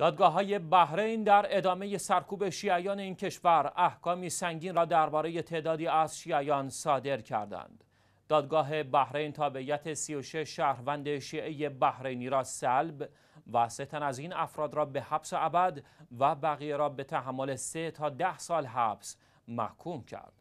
دادگاه های بحرین در ادامه سرکوب شیعیان این کشور احکامی سنگین را درباره تعدادی از شیعیان صادر کردند. دادگاه بحرین تابعیت 36 شهروند شیعه بحرینی را سلب و سه از این افراد را به حبس ابد و بقیه را به تحمل سه تا ده سال حبس محکوم کرد.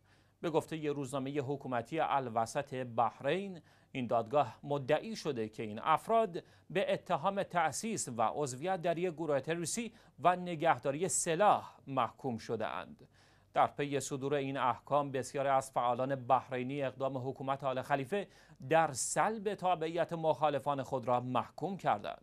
به گفته یه روزنامه حکومتی الوسط بحرین این دادگاه مدعی شده که این افراد به اتهام تأسیس و عضویت در یک گروه تروریستی و نگهداری سلاح محکوم شده اند. در پی صدور این احکام بسیاری از فعالان بحرینی اقدام حکومت آل خلیفه در سلب تابعیت مخالفان خود را محکوم کردند.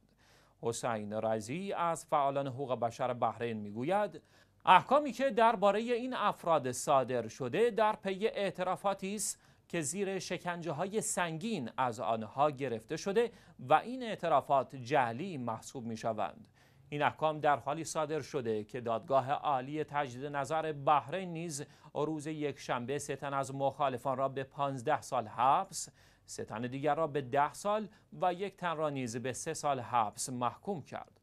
حسین رزی از فعالان حقوق بشر بحرین میگوید احکامی که درباره این افراد صادر شده در پی اعترافاتی است که زیر شکنجه های سنگین از آنها گرفته شده و این اعترافات جهلی محسوب می شوند. این احکام در حالی صادر شده که دادگاه عالی تجدید نظر بحرین نیز روز یک شنبه ستن از مخالفان را به 15 سال حبس، ستن دیگر را به ده سال و یک تن را نیز به سه سال حبس محکوم کرد.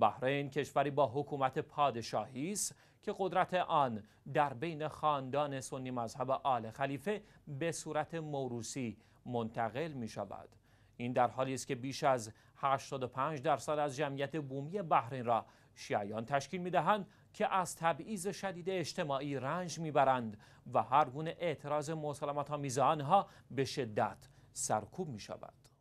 بحرین کشوری با حکومت پادشاهی است که قدرت آن در بین خاندان سنی مذهب آل خلیفه به صورت موروسی منتقل می شود. این در حالی است که بیش از 85 درصد از جمعیت بومی بحرین را شیعیان تشکیل می دهند که از تبعیض شدید اجتماعی رنج برند و هر گونه اعتراض ها آمیز آنها به شدت سرکوب می شود.